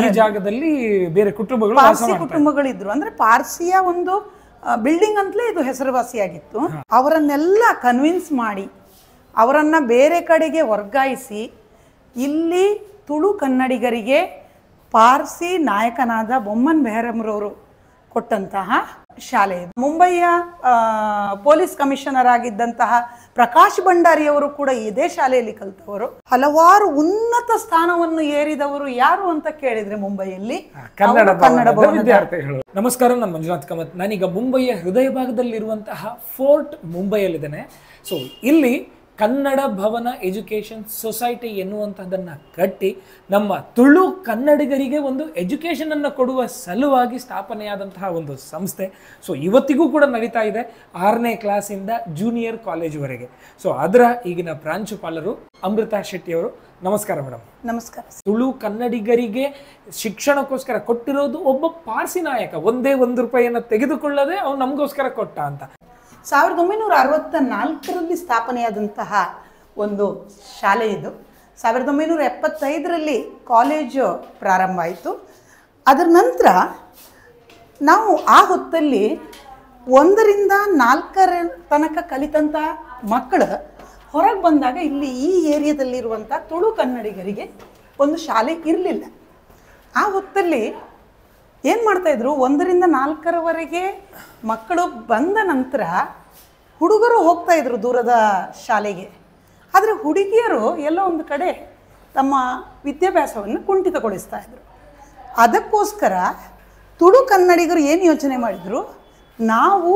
ಈ ಜಾಗದಲ್ಲಿ ಬೇರೆ ಕುಟುಂಬಗಳು ಪಾರ್ಸಿ ಕುಟುಂಬಗಳಿದ್ರು ಅಂದ್ರೆ ಪಾರ್ಸಿಯ ಒಂದು ಬಿಲ್ಡಿಂಗ್ ಅಂತಲೇ ಇದು ಹೆಸರುವಾಸಿಯಾಗಿತ್ತು ಅವರನ್ನೆಲ್ಲ ಕನ್ವಿನ್ಸ್ ಮಾಡಿ ಅವರನ್ನ ಬೇರೆ ಕಡೆಗೆ ವರ್ಗಾಯಿಸಿ ಇಲ್ಲಿ ತುಳು ಕನ್ನಡಿಗರಿಗೆ ಪಾರ್ಸಿ ನಾಯಕನಾದ ಬೊಮ್ಮನ್ ಬೆಹರಮ್ರವರು ಕೊಟ್ಟಂತಹ ಶಾಲೆ ಇದು ಮುಂಬಯಿಯ ಪೊಲೀಸ್ ಕಮಿಷನರ್ ಆಗಿದ್ದಂತಹ ಪ್ರಕಾಶ್ ಭಂಡಾರಿಯವರು ಕೂಡ ಇದೇ ಶಾಲೆಯಲ್ಲಿ ಕಲಿತವರು ಹಲವಾರು ಉನ್ನತ ಸ್ಥಾನವನ್ನು ಏರಿದವರು ಯಾರು ಅಂತ ಕೇಳಿದ್ರೆ ಮುಂಬೈಯಲ್ಲಿ ವಿದ್ಯಾರ್ಥಿಗಳು ನಮಸ್ಕಾರ ನಾನು ಮಂಜುನಾಥ್ ಕಮತ್ ನಾನೀಗ ಮುಂಬೈಯ ಹೃದಯ ಭಾಗದಲ್ಲಿರುವಂತಹ ಫೋರ್ಟ್ ಮುಂಬೈಯಲ್ಲಿದ್ದೇನೆ ಸೊ ಇಲ್ಲಿ ಕನ್ನಡ ಭವನ ಎಜುಕೇಷನ್ ಸೊಸೈಟಿ ಎನ್ನುವಂಥದ್ದನ್ನು ಕಟ್ಟಿ ನಮ್ಮ ತುಳು ಕನ್ನಡಿಗರಿಗೆ ಒಂದು ಎಜುಕೇಷನನ್ನು ಕೊಡುವ ಸಲುವಾಗಿ ಸ್ಥಾಪನೆಯಾದಂತಹ ಒಂದು ಸಂಸ್ಥೆ ಸೊ ಇವತ್ತಿಗೂ ಕೂಡ ನಡೀತಾ ಇದೆ ಆರನೇ ಕ್ಲಾಸಿಂದ ಜೂನಿಯರ್ ಕಾಲೇಜ್ವರೆಗೆ ಸೊ ಅದರ ಈಗಿನ ಪ್ರಾಂಶುಪಾಲರು ಅಮೃತಾ ಶೆಟ್ಟಿಯವರು ನಮಸ್ಕಾರ ಮೇಡಮ್ ನಮಸ್ಕಾರ ತುಳು ಕನ್ನಡಿಗರಿಗೆ ಶಿಕ್ಷಣಕ್ಕೋಸ್ಕರ ಕೊಟ್ಟಿರೋದು ಒಬ್ಬ ಪಾರ್ಸಿ ನಾಯಕ ಒಂದೇ ಒಂದು ರೂಪಾಯಿಯನ್ನು ತೆಗೆದುಕೊಳ್ಳದೆ ಅವ್ನು ನಮಗೋಸ್ಕರ ಕೊಟ್ಟ ಅಂತ ಸಾವಿರದ ಒಂಬೈನೂರ ಅರವತ್ತ ನಾಲ್ಕರಲ್ಲಿ ಸ್ಥಾಪನೆಯಾದಂತಹ ಒಂದು ಶಾಲೆ ಇದು ಸಾವಿರದ ಒಂಬೈನೂರ ಎಪ್ಪತ್ತೈದರಲ್ಲಿ ಕಾಲೇಜು ಪ್ರಾರಂಭ ಆಯಿತು ಅದರ ನಂತರ ನಾವು ಆ ಹೊತ್ತಲ್ಲಿ ಒಂದರಿಂದ ನಾಲ್ಕರ ತನಕ ಕಲಿತಂಥ ಮಕ್ಕಳು ಹೊರಗೆ ಬಂದಾಗ ಇಲ್ಲಿ ಈ ಏರಿಯಾದಲ್ಲಿರುವಂಥ ತುಳು ಕನ್ನಡಿಗರಿಗೆ ಒಂದು ಶಾಲೆ ಇರಲಿಲ್ಲ ಆ ಹೊತ್ತಲ್ಲಿ ಏನು ಮಾಡ್ತಾಯಿದ್ರು ಒಂದರಿಂದ ನಾಲ್ಕರವರೆಗೆ ಮಕ್ಕಳು ಬಂದ ನಂತರ ಹುಡುಗರು ಹೋಗ್ತಾ ಇದ್ರು ದೂರದ ಶಾಲೆಗೆ ಆದರೆ ಹುಡುಗಿಯರು ಎಲ್ಲ ಒಂದು ಕಡೆ ತಮ್ಮ ವಿದ್ಯಾಭ್ಯಾಸವನ್ನು ಕುಂಠಿತಗೊಳಿಸ್ತಾ ಇದ್ರು ಅದಕ್ಕೋಸ್ಕರ ತುಳು ಕನ್ನಡಿಗರು ಏನು ಯೋಚನೆ ಮಾಡಿದರು ನಾವು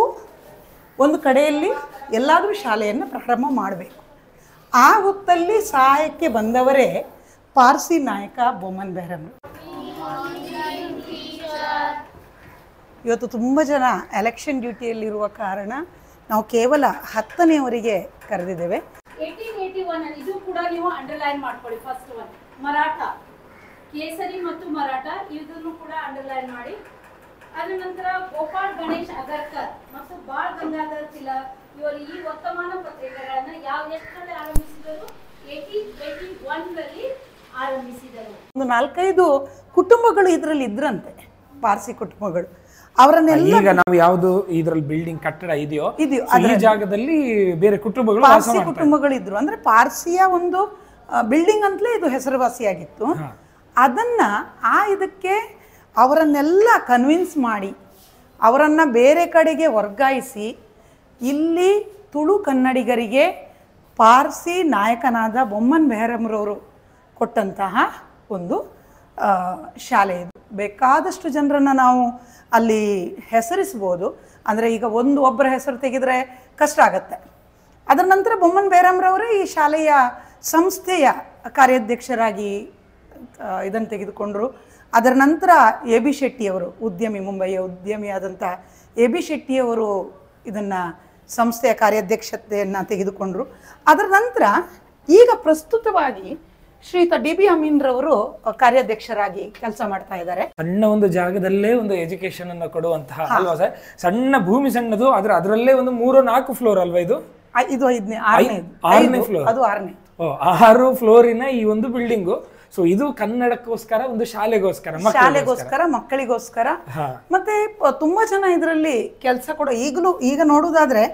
ಒಂದು ಕಡೆಯಲ್ಲಿ ಎಲ್ಲಾದರೂ ಶಾಲೆಯನ್ನು ಪ್ರಾರಂಭ ಮಾಡಬೇಕು ಆ ಹೊತ್ತಲ್ಲಿ ಸಹಾಯಕ್ಕೆ ಬಂದವರೇ ಪಾರ್ಸಿ ನಾಯಕ ಬೊಮ್ಮನ್ ಬೆಹರಮ್ರು ಇವತ್ತು ತುಂಬ ಜನ ಎಲೆಕ್ಷನ್ ಡ್ಯೂಟಿಯಲ್ಲಿರುವ ಕಾರಣ ನಾವು ಕೇವಲ ಹತ್ತನೆಯವರಿಗೆ ಕರೆದಿದ್ದೇವೆ ಇದು ಕೂಡ ನೀವು ಅಂಡರ್ಲೈನ್ ಮಾಡ್ಕೊಳ್ಳಿ ಫಸ್ಟ್ ಒನ್ ಮರಾಠ ಕೇಸರಿ ಮತ್ತು ಮರಾಠ ಇದನ್ನು ಕೂಡ ಅಂಡರ್ಲೈನ್ ಮಾಡಿ ಅದರ ನಂತರ ಗೋಪಾಲ್ ಗಣೇಶ್ ಅಗರ್ಕರ್ ಮತ್ತು ಬಾಳ್ ಗಂಗಾಧರ್ ತಿಲಕ್ ಇವರು ಈ ವರ್ತಮಾನ ಪತ್ರಿಕೆಗಳನ್ನು ಯಾವ ಎಷ್ಟರಲ್ಲಿ ಆರಂಭಿಸಿದರು ಏಯ್ಟೀನ್ ಏಯ್ಟಿ ಒನ್ನಲ್ಲಿ ಆರಂಭಿಸಿದರು ಒಂದು ನಾಲ್ಕೈದು ಕುಟುಂಬಗಳು ಇದರಲ್ಲಿ ಇದ್ರಂತೆ ಪಾರ್ಸಿ ಕುಟುಂಬಗಳು ಅವರನ್ನೆಲ್ಲ ಈಗ ನಾವು ಯಾವುದು ಇದ್ರಲ್ಲಿ ಬಿಲ್ಡಿಂಗ್ ಕಟ್ಟಡ ಇದೆಯೋ ಇದೆಯೋ ಈ ಜಾಗದಲ್ಲಿ ಬೇರೆ ಕುಟುಂಬಗಳು ಪಾರ್ಸಿ ಕುಟುಂಬಗಳು ಇದ್ರು ಅಂದ್ರೆ ಪಾರ್ಸಿಯ ಒಂದು ಬಿಲ್ಡಿಂಗ್ ಅಂತಲೇ ಇದು ಹೆಸರುವಾಸಿಯಾಗಿತ್ತು ಅದನ್ನ ಆ ಇದಕ್ಕೆ ಅವರನ್ನೆಲ್ಲ ಕನ್ವಿನ್ಸ್ ಮಾಡಿ ಅವರನ್ನ ಬೇರೆ ಕಡೆಗೆ ವರ್ಗಾಯಿಸಿ ಇಲ್ಲಿ ತುಳು ಕನ್ನಡಿಗರಿಗೆ ಪಾರ್ಸಿ ನಾಯಕನಾದ ಬೊಮ್ಮನ್ ಬೆಹರಮ್ರವರು ಕೊಟ್ಟಂತಹ ಒಂದು ಶಾಲೆ ಇದು ಬೇಕಾದಷ್ಟು ಜನರನ್ನು ನಾವು ಅಲ್ಲಿ ಹೆಸರಿಸ್ಬೋದು ಅಂದರೆ ಈಗ ಒಂದು ಒಬ್ಬರ ಹೆಸರು ತೆಗೆದರೆ ಕಷ್ಟ ಆಗತ್ತೆ ಅದರ ನಂತರ ಬೊಮ್ಮನ್ ಬೇರಾಮ್ರವರೇ ಈ ಶಾಲೆಯ ಸಂಸ್ಥೆಯ ಕಾರ್ಯಾಧ್ಯಕ್ಷರಾಗಿ ಇದನ್ನು ತೆಗೆದುಕೊಂಡರು ಅದರ ನಂತರ ಎ ಬಿ ಶೆಟ್ಟಿಯವರು ಉದ್ಯಮಿ ಮುಂಬೈಯ ಉದ್ಯಮಿಯಾದಂಥ ಎ ಬಿ ಶೆಟ್ಟಿಯವರು ಇದನ್ನು ಸಂಸ್ಥೆಯ ಕಾರ್ಯಾಧ್ಯಕ್ಷತೆಯನ್ನು ತೆಗೆದುಕೊಂಡರು ಅದರ ನಂತರ ಈಗ ಪ್ರಸ್ತುತವಾಗಿ ಶ್ರೀಯುತ ಡಿ ಬಿ ರವರು ಕಾರ್ಯಾಧ್ಯಕ್ಷರಾಗಿ ಕೆಲಸ ಮಾಡ್ತಾ ಇದ್ದಾರೆ ಸಣ್ಣ ಒಂದು ಜಾಗದಲ್ಲೇ ಒಂದು ಎಜುಕೇಶನ್ ಅನ್ನು ಕೊಡುವಂತಹ ಅಲ್ವಾ ಸರ್ ಸಣ್ಣ ಭೂಮಿ ಸಣ್ಣದು ಆದ್ರೆ ಅದರಲ್ಲೇ ಒಂದು ಮೂರು ನಾಲ್ಕು ಫ್ಲೋರ್ ಅಲ್ವಾ ಇದು ಇದು ಐದನೇ ಆರನೇ ಫ್ಲೋರ್ ಅದು ಆರನೇ ಆರು ಫ್ಲೋರಿನ ಈ ಒಂದು ಬಿಲ್ಡಿಂಗು ಸೊ ಇದು ಕನ್ನಡಕ್ಕೋಸ್ಕರ ಒಂದು ಶಾಲೆಗೋಸ್ಕರ ಶಾಲೆಗೋಸ್ಕರ ಮಕ್ಕಳಿಗೋಸ್ಕರ ಮತ್ತೆ ತುಂಬಾ ಜನ ಇದರಲ್ಲಿ ಕೆಲಸ ಕೂಡ ಈಗಲೂ ಈಗ ನೋಡುವುದಾದ್ರೆ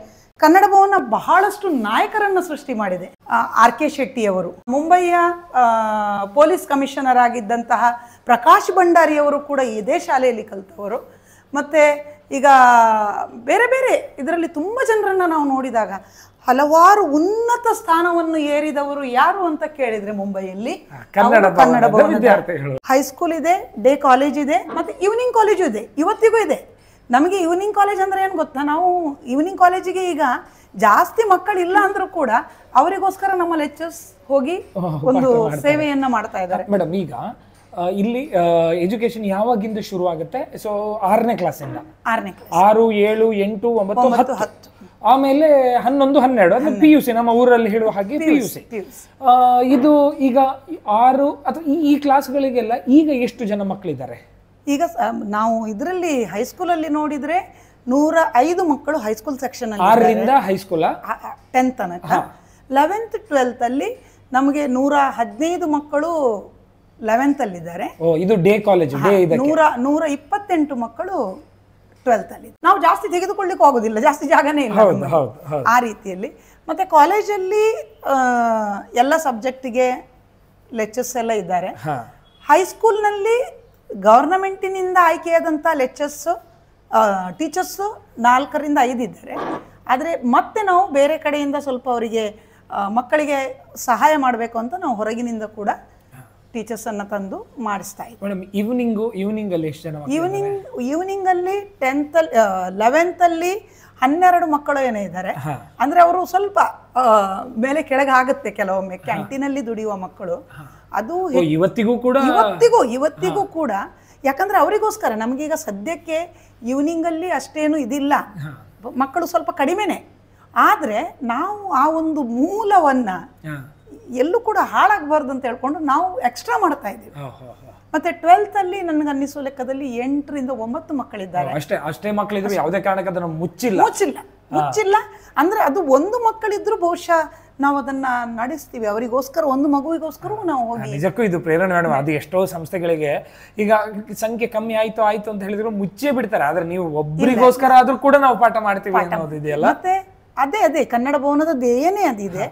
ಕನ್ನಡ ಭವನ ಬಹಳಷ್ಟು ನಾಯಕರನ್ನ ಸೃಷ್ಟಿ ಮಾಡಿದೆ ಆರ್ ಕೆ ಶೆಟ್ಟಿಯವರು ಮುಂಬೈಯ ಪೊಲೀಸ್ ಕಮಿಷನರ್ ಆಗಿದ್ದಂತಹ ಪ್ರಕಾಶ್ ಭಂಡಾರಿಯವರು ಕೂಡ ಇದೇ ಶಾಲೆಯಲ್ಲಿ ಕಲಿತವರು ಮತ್ತು ಈಗ ಬೇರೆ ಬೇರೆ ಇದರಲ್ಲಿ ತುಂಬ ಜನರನ್ನು ನಾವು ನೋಡಿದಾಗ ಹಲವಾರು ಉನ್ನತ ಸ್ಥಾನವನ್ನು ಏರಿದವರು ಯಾರು ಅಂತ ಕೇಳಿದ್ರೆ ಮುಂಬೈಯಲ್ಲಿ ಕನ್ನಡ ಹೈಸ್ಕೂಲ್ ಇದೆ ಡೇ ಕಾಲೇಜ್ ಇದೆ ಮತ್ತೆ ಈವ್ನಿಂಗ್ ಕಾಲೇಜು ಇದೆ ಇವತ್ತಿಗೂ ಇದೆ ನಮಗೆ ಈವ್ನಿಂಗ್ ಕಾಲೇಜ್ ಅಂದ್ರೆ ಏನು ಗೊತ್ತಾ ನಾವು ಈವ್ನಿಂಗ್ ಕಾಲೇಜಿಗೆ ಈಗ ಜಾಸ್ತಿ ಮಕ್ಕಳಿಲ್ಲ ಅಂದ್ರೂ ಕೂಡ ಅವರಿಗೋಸ್ಕರ ನಮ್ಮ ಲೆಕ್ಚರ್ಸ್ ಹೋಗಿ ಒಂದು ಸೇವೆಯನ್ನ ಮಾಡ್ತಾ ಇದ್ದಾರೆ ಮೇಡಮ್ ಈಗ ಇಲ್ಲಿ ಎಜುಕೇಶನ್ ಯಾವಾಗಿಂದ ಶುರು ಆಗುತ್ತೆ ಸೊ ಆರನೇ ಕ್ಲಾಸಿಂದ ಆರನೇ ಆರು ಏಳು ಎಂಟು ಒಂಬತ್ತು ಹತ್ತು ಹತ್ತು ಆಮೇಲೆ ಹನ್ನೊಂದು ಹನ್ನೆರಡು ಅಂದ್ರೆ ಪಿ ಯು ಸಿ ನಮ್ಮ ಊರಲ್ಲಿ ಹೇಳುವ ಹಾಗೆ ಪಿ ಯು ಸಿ ಇದು ಈಗ ಆರು ಅಥವಾ ಈ ಕ್ಲಾಸ್ಗಳಿಗೆಲ್ಲ ಈಗ ಎಷ್ಟು ಜನ ಮಕ್ಕಳಿದ್ದಾರೆ ಈಗ ನಾವು ಇದರಲ್ಲಿ ಹೈಸ್ಕೂಲಲ್ಲಿ ನೋಡಿದ್ರೆ ನೂರ ಐದು ಮಕ್ಕಳು ಹೈಸ್ಕೂಲ್ ಸೆಕ್ಷನ್ ಆರರಿಂದ ಹೈಸ್ಕೂಲ್ ಟೆಂತ್ ತನಕ ಲೆವೆಂತ್ ಟ್ವೆಲ್ತಲ್ಲಿ ನಮಗೆ ನೂರ ಹದಿನೈದು ಮಕ್ಕಳು ಲೆವೆಂತ್ ಓ ಇದು ಡೇ ಕಾಲೇಜ್ ನೂರ ಇಪ್ಪತ್ತೆಂಟು ಮಕ್ಕಳು ಟ್ವೆಲ್ತ್ ಅಲ್ಲಿ ನಾವು ಜಾಸ್ತಿ ತೆಗೆದುಕೊಳ್ಳಿಕ್ಕೆ ಆಗೋದಿಲ್ಲ ಜಾಸ್ತಿ ಜಾಗನೇ ಇಲ್ಲ ಆ ರೀತಿಯಲ್ಲಿ ಮತ್ತೆ ಕಾಲೇಜಲ್ಲಿ ಎಲ್ಲ ಸಬ್ಜೆಕ್ಟಿಗೆ ಲೆಕ್ಚರ್ಸ್ ಎಲ್ಲ ಇದ್ದಾರೆ ಹೈಸ್ಕೂಲ್ನಲ್ಲಿ ಗೌರ್ನಮೆಂಟಿನಿಂದ ಆಯ್ಕೆಯಾದಂಥ ಲೆಕ್ಚರ್ಸ್ ಟೀಚರ್ಸ್ ನಾಲ್ಕರಿಂದ ಐದು ಇದ್ದಾರೆ ಆದರೆ ಮತ್ತೆ ನಾವು ಬೇರೆ ಕಡೆಯಿಂದ ಸ್ವಲ್ಪ ಅವರಿಗೆ ಮಕ್ಕಳಿಗೆ ಸಹಾಯ ಮಾಡಬೇಕು ಅಂತ ನಾವು ಹೊರಗಿನಿಂದ ಕೂಡ ಟೀಚರ್ಸ್ ಟೀಚರ್ಸನ್ನು ತಂದು ಮಾಡಿಸ್ತಾ ಇದ್ದೀವಿ ಈವ್ನಿಂಗ್ ಈವ್ನಿಂಗು ಈವ್ನಿಂಗಲ್ಲಿ ಎಷ್ಟು ಜನ ಈವ್ನಿಂಗ್ ಈವ್ನಿಂಗಲ್ಲಿ ಟೆಂತಲ್ಲಿ ಲೆವೆಂತಲ್ಲಿ ಹನ್ನೆರಡು ಮಕ್ಕಳು ಏನೇ ಇದ್ದಾರೆ ಅಂದ್ರೆ ಅವರು ಸ್ವಲ್ಪ ಮೇಲೆ ಕೆಳಗೆ ಆಗುತ್ತೆ ಕೆಲವೊಮ್ಮೆ ಅಲ್ಲಿ ದುಡಿಯುವ ಮಕ್ಕಳು ಅದು ಇವತ್ತಿಗೂ ಕೂಡ ಇವತ್ತಿಗೂ ಇವತ್ತಿಗೂ ಕೂಡ ಯಾಕಂದ್ರೆ ಅವರಿಗೋಸ್ಕರ ನಮಗೀಗ ಸದ್ಯಕ್ಕೆ ಈವ್ನಿಂಗಲ್ಲಿ ಅಷ್ಟೇನು ಇದಿಲ್ಲ ಮಕ್ಕಳು ಸ್ವಲ್ಪ ಕಡಿಮೆನೆ ಆದ್ರೆ ನಾವು ಆ ಒಂದು ಮೂಲವನ್ನ ಎಲ್ಲೂ ಕೂಡ ಹಾಳಾಗಬಾರ್ದು ಅಂತ ಹೇಳ್ಕೊಂಡು ನಾವು ಎಕ್ಸ್ಟ್ರಾ ಮಾಡ್ತಾ ಇದ್ದೀವಿ ಮತ್ತೆ ಟ್ವೆಲ್ತ್ ಅಲ್ಲಿ ನನಗೆ ಅನ್ನಿಸೋ ಲೆಕ್ಕದಲ್ಲಿ ಎಂಟರಿಂದ ಒಂಬತ್ತು ಮಕ್ಕಳಿದ್ದಾರೆ ಅಷ್ಟೇ ಅಷ್ಟೇ ಮಕ್ಕಳಿದ್ರು ಯಾವುದೇ ಕಾರಣಕ್ಕೆ ಅದನ್ನು ಮುಚ್ಚಿಲ್ಲ ಮುಚ್ಚಿಲ್ಲ ಮುಚ್ಚಿಲ್ಲ ಅಂದ್ರೆ ಅದು ಒಂದು ಮಕ್ಕಳಿದ್ರು ಬಹುಶಃ ನಾವು ಅದನ್ನ ನಡೆಸ್ತೀವಿ ಅವರಿಗೋಸ್ಕರ ಒಂದು ಮಗುವಿಗೋಸ್ಕರ ನಾವು ಹೋಗಿ ನಿಜಕ್ಕೂ ಇದು ಪ್ರೇರಣೆ ಮೇಡಮ್ ಅದು ಎಷ್ಟೋ ಸಂಸ್ಥೆಗಳಿಗೆ ಈಗ ಸಂಖ್ಯೆ ಕಮ್ಮಿ ಆಯ್ತು ಆಯ್ತು ಅಂತ ಹೇಳಿದ್ರು ಮುಚ್ಚೇ ಬಿಡ್ತಾರೆ ಆದ್ರೆ ನೀವು ಒಬ್ಬರಿಗೋಸ್ಕರ ಆದ್ರೂ ಕೂಡ ನಾವು ಪಾಠ ಮಾಡ್ತೀವಿ ಅನ್ನೋದು ಮತ್ತೆ ಅದೇ ಅದೇ ಕನ್ನಡ ಭವನದ ಧ್ಯೇಯನೇ ಅದಿದೆ